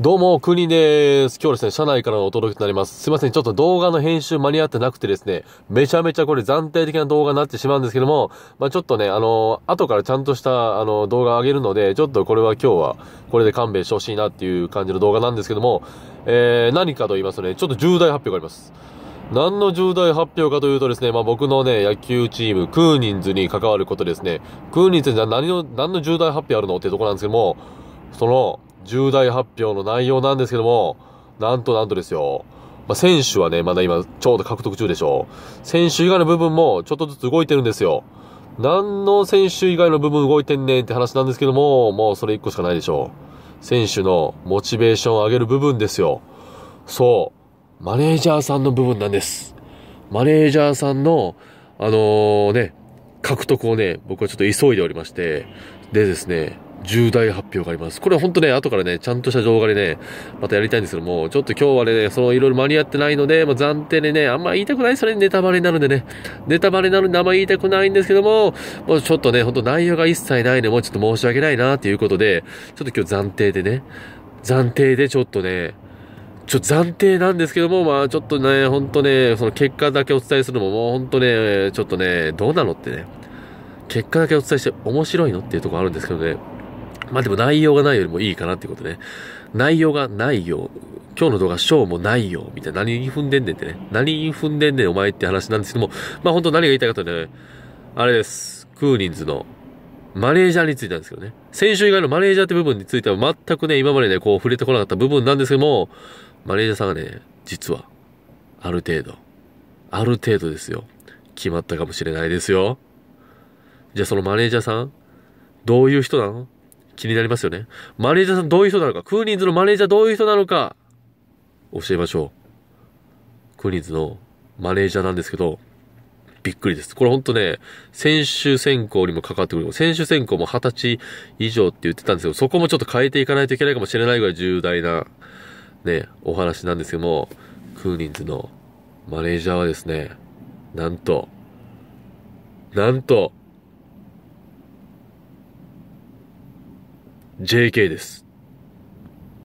どうも、国です。今日ですね、社内からのお届けとなります。すいません、ちょっと動画の編集間に合ってなくてですね、めちゃめちゃこれ暫定的な動画になってしまうんですけども、まあ、ちょっとね、あの、後からちゃんとした、あの、動画上げるので、ちょっとこれは今日は、これで勘弁してほしいなっていう感じの動画なんですけども、えー、何かと言いますとね、ちょっと重大発表があります。何の重大発表かというとですね、まあ、僕のね、野球チーム、クーニンズに関わることですね。クーニンズじゃ何の、何の重大発表あるのってとこなんですけども、その、重大発表の内容なんですけども、なんとなんとですよ、まあ、選手はね、まだ今、ちょうど獲得中でしょう。選手以外の部分も、ちょっとずつ動いてるんですよ。何の選手以外の部分動いてんねんって話なんですけども、もうそれ1個しかないでしょう。選手のモチベーションを上げる部分ですよ。そう。マネージャーさんの部分なんです。マネージャーさんの、あのー、ね、獲得をね、僕はちょっと急いでおりまして、でですね、重大発表があります。これは本当ね、後からね、ちゃんとした動画でね、またやりたいんですけども、ちょっと今日はね、そのいろいろ間に合ってないので、まあ、暫定でね、あんま言いたくないそれにネタバレになるんでね、ネタバレになるんであんま言いたくないんですけども、もうちょっとね、ほんと内容が一切ないのもうちょっと申し訳ないなということで、ちょっと今日暫定でね、暫定でちょっとね、ちょ、暫定なんですけども、まあちょっとね、ほんとね、その結果だけお伝えするのも、もうほんとね、ちょっとね、どうなのってね、結果だけお伝えして面白いのっていうところあるんですけどね、まあでも内容がないよりもいいかなってことね。内容がないよ。今日の動画、ショーもないよ。みたいな。何に踏んでんねんってね。何に踏んでんねんお前って話なんですけども。まあ本当何が言いたいかというとね、あれです。クーニンズのマネージャーについてなんですけどね。先週以外のマネージャーって部分については全くね、今までね、こう触れてこなかった部分なんですけども、マネージャーさんがね、実は、ある程度、ある程度ですよ。決まったかもしれないですよ。じゃあそのマネージャーさん、どういう人なの気になりますよね。マネージャーさんどういう人なのか、クーニーズのマネージャーどういう人なのか、教えましょう。クーニーズのマネージャーなんですけど、びっくりです。これほんとね、選手選考にも関わってくる。選手選考も20歳以上って言ってたんですけど、そこもちょっと変えていかないといけないかもしれないぐらい重大な、ね、お話なんですけども、クーニンズのマネージャーはですね、なんと、なんと、JK です。